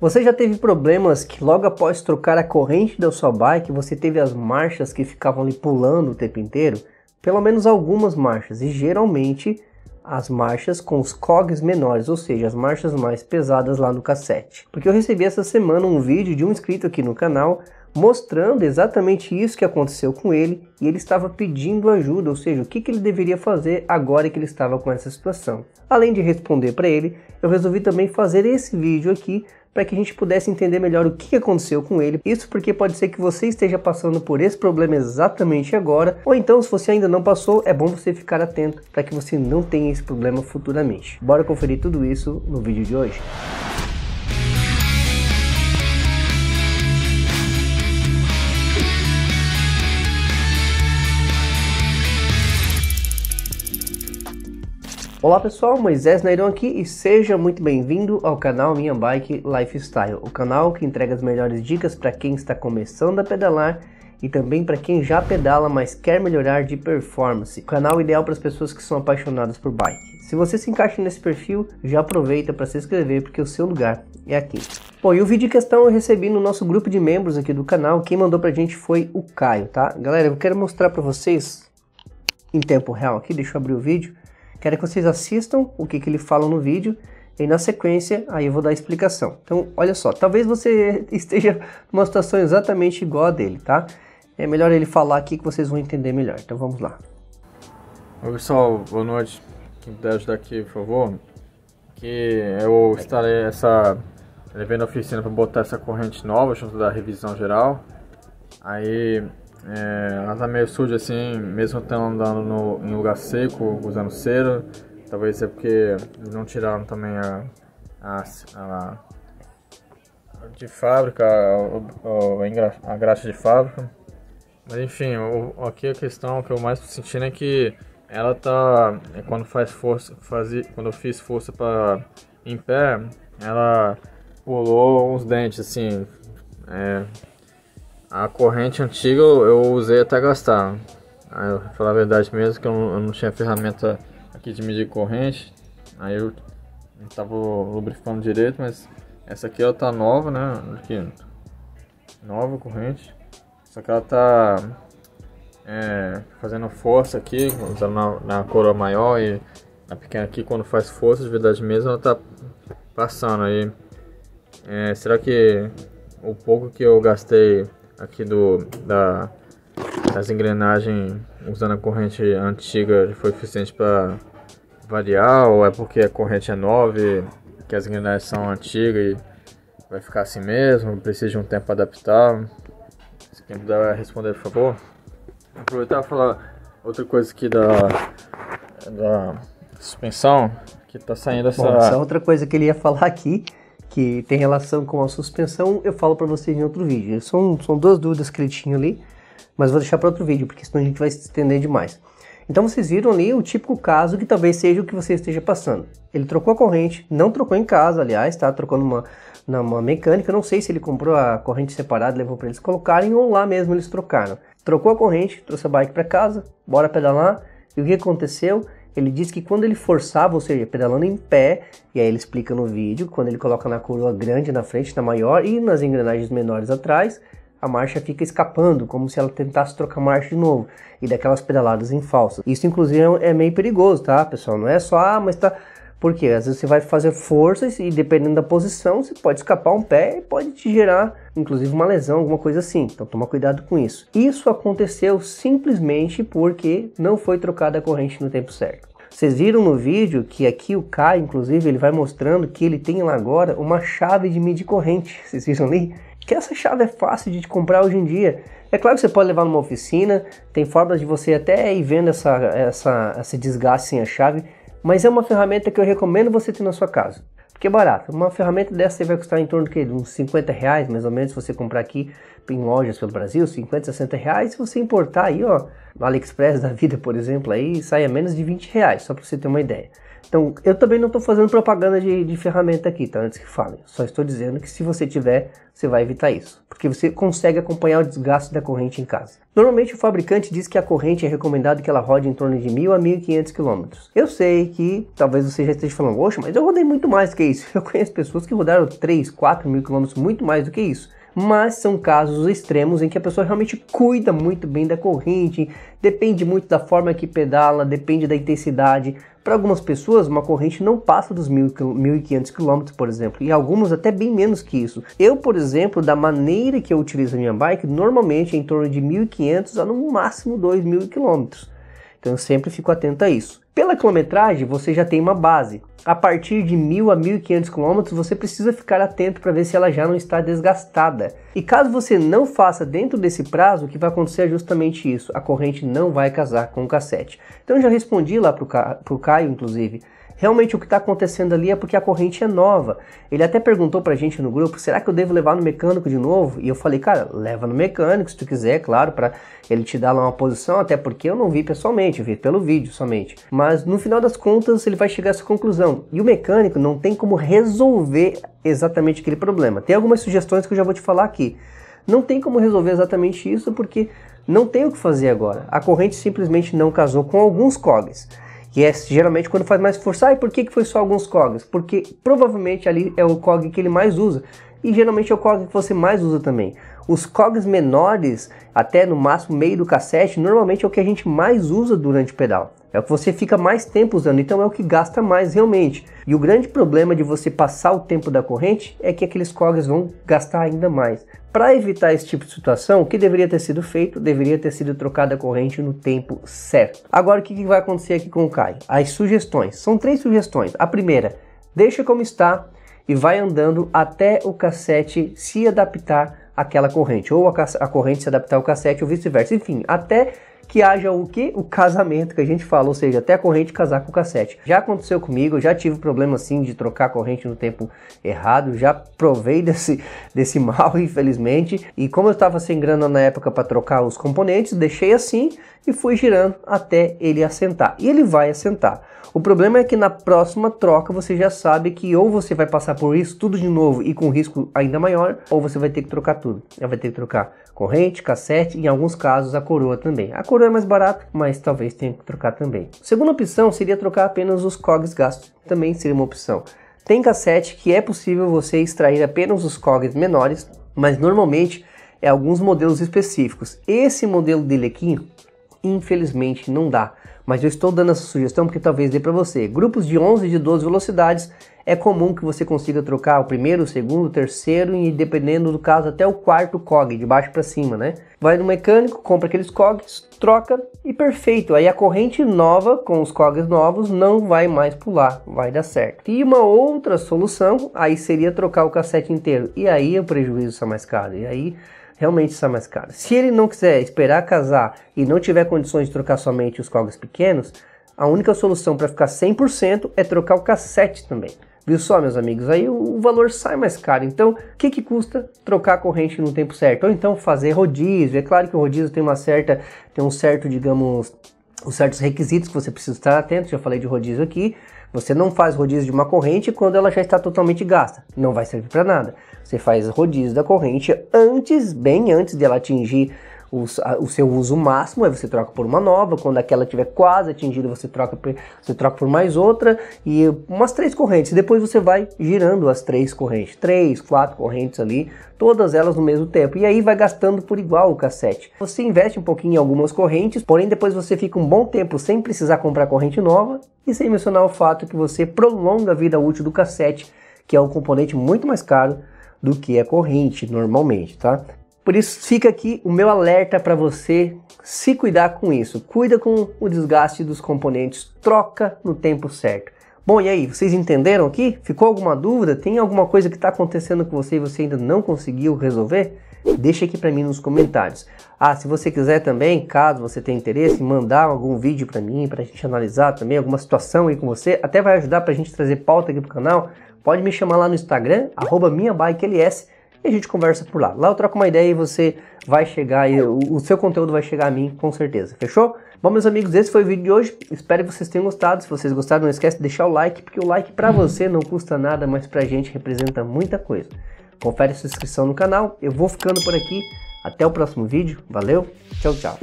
Você já teve problemas que logo após trocar a corrente da sua bike, você teve as marchas que ficavam ali pulando o tempo inteiro? Pelo menos algumas marchas, e geralmente as marchas com os cogs menores, ou seja, as marchas mais pesadas lá no cassete. Porque eu recebi essa semana um vídeo de um inscrito aqui no canal mostrando exatamente isso que aconteceu com ele e ele estava pedindo ajuda, ou seja, o que, que ele deveria fazer agora que ele estava com essa situação. Além de responder para ele, eu resolvi também fazer esse vídeo aqui para que a gente pudesse entender melhor o que aconteceu com ele. Isso porque pode ser que você esteja passando por esse problema exatamente agora, ou então, se você ainda não passou, é bom você ficar atento para que você não tenha esse problema futuramente. Bora conferir tudo isso no vídeo de hoje. Olá pessoal, Moisés Nairon aqui e seja muito bem-vindo ao canal Minha Bike Lifestyle, o canal que entrega as melhores dicas para quem está começando a pedalar e também para quem já pedala, mas quer melhorar de performance. canal é ideal para as pessoas que são apaixonadas por bike. Se você se encaixa nesse perfil, já aproveita para se inscrever porque o seu lugar é aqui. Bom, e o vídeo em questão eu recebi no nosso grupo de membros aqui do canal, quem mandou pra gente foi o Caio, tá? Galera, eu quero mostrar para vocês em tempo real aqui, deixa eu abrir o vídeo Quero que vocês assistam o que, que ele fala no vídeo e na sequência aí eu vou dar a explicação. Então, olha só, talvez você esteja numa situação exatamente igual a dele, tá? É melhor ele falar aqui que vocês vão entender melhor. Então vamos lá. Oi pessoal, boa noite. Quem puder ajudar aqui, por favor. Que eu estarei essa. Levei na oficina para botar essa corrente nova junto da revisão geral. Aí é, tá meio suja assim, mesmo estando andando no, em lugar seco, usando cera, talvez seja é porque não tiraram também a, a, a de fábrica, a, a, graxa de fábrica. Mas enfim, o, aqui a questão que eu mais tô sentindo é que ela tá. É, quando faz força. Fazia, quando eu fiz força para em pé, ela pulou uns dentes assim. É, a corrente antiga eu usei até gastar. Aí eu falar a verdade mesmo que eu não, tinha ferramenta aqui de medir corrente. Aí eu não tava lubrificando direito, mas essa aqui ela tá nova, né? Aqui, nova corrente. Só que ela tá é, fazendo força aqui, usando na, na coroa maior e na pequena aqui, quando faz força de verdade mesmo, ela tá passando aí. É, será que o pouco que eu gastei aqui do da das engrenagens usando a corrente antiga foi eficiente para variar ou é porque a corrente é nova e que as engrenagens são antigas e vai ficar assim mesmo, precisa de um tempo para adaptar. Se quem puder responder, por favor. Aproveitar e falar outra coisa aqui da, da suspensão que está saindo essa. Bom, essa é outra coisa que ele ia falar aqui que tem relação com a suspensão, eu falo para vocês em outro vídeo. São, são duas dúvidas que ele tinha ali, mas vou deixar para outro vídeo, porque senão a gente vai se estender demais. Então vocês viram ali o típico caso que talvez seja o que você esteja passando. Ele trocou a corrente, não trocou em casa, aliás, tá trocando uma numa mecânica, não sei se ele comprou a corrente separada, levou para eles colocarem ou lá mesmo eles trocaram. Trocou a corrente, trouxe a bike para casa, bora pedalar. E o que aconteceu? ele diz que quando ele forçava, ou seja, pedalando em pé, e aí ele explica no vídeo, quando ele coloca na coroa grande na frente, na maior, e nas engrenagens menores atrás, a marcha fica escapando, como se ela tentasse trocar marcha de novo, e daquelas pedaladas em falsa. Isso, inclusive, é meio perigoso, tá, pessoal? Não é só, ah, mas tá porque às vezes você vai fazer forças e dependendo da posição, você pode escapar um pé e pode te gerar, inclusive, uma lesão, alguma coisa assim. Então toma cuidado com isso. Isso aconteceu simplesmente porque não foi trocada a corrente no tempo certo. Vocês viram no vídeo que aqui o Kai inclusive, ele vai mostrando que ele tem lá agora uma chave de medir corrente. Vocês viram ali? Que essa chave é fácil de comprar hoje em dia. É claro que você pode levar numa oficina, tem formas de você até ir vendo essa, essa, esse desgaste sem a chave, mas é uma ferramenta que eu recomendo você ter na sua casa. Porque é barato. Uma ferramenta dessa vai custar em torno de, uns 50 reais, mais ou menos, se você comprar aqui em lojas pelo Brasil, 50, 60 reais. Se você importar aí, ó, no AliExpress da vida, por exemplo, aí sai a menos de 20 reais, só para você ter uma ideia. Então, eu também não estou fazendo propaganda de, de, ferramenta aqui, tá? Antes que falem. Só estou dizendo que se você tiver, você vai evitar isso. Porque você consegue acompanhar o desgaste da corrente em casa. Normalmente o fabricante diz que a corrente é recomendado que ela rode em torno de 1.000 a 1.500 km. Eu sei que talvez você já esteja falando, oxe, mas eu rodei muito mais que isso. Eu conheço pessoas que rodaram 3, 4 mil km, muito mais do que isso mas são casos extremos em que a pessoa realmente cuida muito bem da corrente, depende muito da forma que pedala, depende da intensidade. Para algumas pessoas, uma corrente não passa dos 1.500 km, por exemplo, e algumas até bem menos que isso. Eu, por exemplo, da maneira que eu utilizo a minha bike, normalmente é em torno de 1.500 a no máximo 2.000 km. Então eu sempre fico atento a isso. Pela quilometragem, você já tem uma base. A partir de 1.000 a 1.500 km, você precisa ficar atento para ver se ela já não está desgastada. E caso você não faça dentro desse prazo, o que vai acontecer é justamente isso. A corrente não vai casar com o cassete. Então eu já respondi lá para o Caio, inclusive, realmente o que está acontecendo ali é porque a corrente é nova. Ele até perguntou para a gente no grupo, será que eu devo levar no mecânico de novo? E eu falei, cara, leva no mecânico se tu quiser, claro, para ele te dar lá uma posição, até porque eu não vi pessoalmente, eu vi pelo vídeo somente. Mas no final das contas ele vai chegar a essa conclusão. E o mecânico não tem como resolver exatamente aquele problema. Tem algumas sugestões que eu já vou te falar aqui. Não tem como resolver exatamente isso porque não tem o que fazer agora. A corrente simplesmente não casou com alguns cogs que é geralmente quando faz mais força. Ah, e por que, que foi só alguns cogs? Porque provavelmente ali é o cog que ele mais usa, e geralmente é o cog que você mais usa também. Os cogs menores, até no máximo meio do cassete, normalmente é o que a gente mais usa durante o pedal. É o que você fica mais tempo usando, então é o que gasta mais realmente. E o grande problema de você passar o tempo da corrente é que aqueles cogs vão gastar ainda mais. Para evitar esse tipo de situação, o que deveria ter sido feito? Deveria ter sido trocada a corrente no tempo certo. Agora, o que vai acontecer aqui com o Kai? As sugestões. São três sugestões. A primeira, deixa como está e vai andando até o cassete se adaptar aquela corrente, ou a, a corrente se adaptar ao cassete ou vice-versa. Enfim, até que haja o que? O casamento que a gente fala, ou seja, até a corrente casar com o cassete. Já aconteceu comigo, eu já tive problema assim de trocar a corrente no tempo errado, já provei desse, desse mal, infelizmente. E como eu estava sem grana na época para trocar os componentes, deixei assim e fui girando até ele assentar. E ele vai assentar. O problema é que na próxima troca você já sabe que ou você vai passar por isso tudo de novo e com risco ainda maior, ou você vai ter que trocar tudo. Vai ter que trocar corrente, cassete, em alguns casos a coroa também. A coroa euro é mais barato, mas talvez tenha que trocar também. A segunda opção seria trocar apenas os COGs gastos, também seria uma opção. Tem cassete que é possível você extrair apenas os COGs menores, mas normalmente é alguns modelos específicos. Esse modelo dele aqui, infelizmente, não dá mas eu estou dando essa sugestão porque talvez dê para você. Grupos de 11 de 12 velocidades é comum que você consiga trocar o primeiro, o segundo, o terceiro e dependendo do caso até o quarto COG, de baixo para cima, né? Vai no mecânico, compra aqueles COGs, troca e perfeito. Aí a corrente nova com os COGs novos não vai mais pular, vai dar certo. E uma outra solução aí seria trocar o cassete inteiro. E aí o prejuízo está mais caro. E aí realmente está mais caro. Se ele não quiser esperar casar e não tiver condições de trocar somente os COGs pequenos, a única solução para ficar 100% é trocar o cassete também. Viu só, meus amigos? Aí o valor sai mais caro. Então, o que, que custa trocar a corrente no tempo certo? Ou então fazer rodízio. É claro que o rodízio tem uma certa, tem um certo, digamos, os certos requisitos que você precisa estar atento, já falei de rodízio aqui. Você não faz rodízio de uma corrente quando ela já está totalmente gasta, não vai servir para nada. Você faz rodízio da corrente antes, bem antes dela atingir o, o seu uso máximo, é você troca por uma nova, quando aquela tiver quase atingida, você troca, por, você troca por mais outra, e umas três correntes, depois você vai girando as três correntes, três, quatro correntes ali, todas elas no mesmo tempo, e aí vai gastando por igual o cassete. Você investe um pouquinho em algumas correntes, porém depois você fica um bom tempo sem precisar comprar corrente nova, e sem mencionar o fato que você prolonga a vida útil do cassete, que é um componente muito mais caro do que a corrente normalmente, tá? Por isso fica aqui o meu alerta para você se cuidar com isso. Cuida com o desgaste dos componentes, troca no tempo certo. Bom, e aí, vocês entenderam aqui? Ficou alguma dúvida? Tem alguma coisa que está acontecendo com você e você ainda não conseguiu resolver? Deixa aqui para mim nos comentários. Ah, se você quiser também, caso você tenha interesse, mandar algum vídeo para mim, para a gente analisar também alguma situação aí com você, até vai ajudar para a gente trazer pauta aqui pro canal. Pode me chamar lá no Instagram, minhabikeLS, e a gente conversa por lá. Lá eu troco uma ideia e você vai chegar, e o, seu conteúdo vai chegar a mim com certeza. Fechou? Bom, meus amigos, esse foi o vídeo de hoje. Espero que vocês tenham gostado. Se vocês gostaram, não esquece de deixar o like, porque o like para você não custa nada, mas pra gente representa muita coisa. Confere sua inscrição no canal. Eu vou ficando por aqui. Até o próximo vídeo. Valeu, tchau, tchau.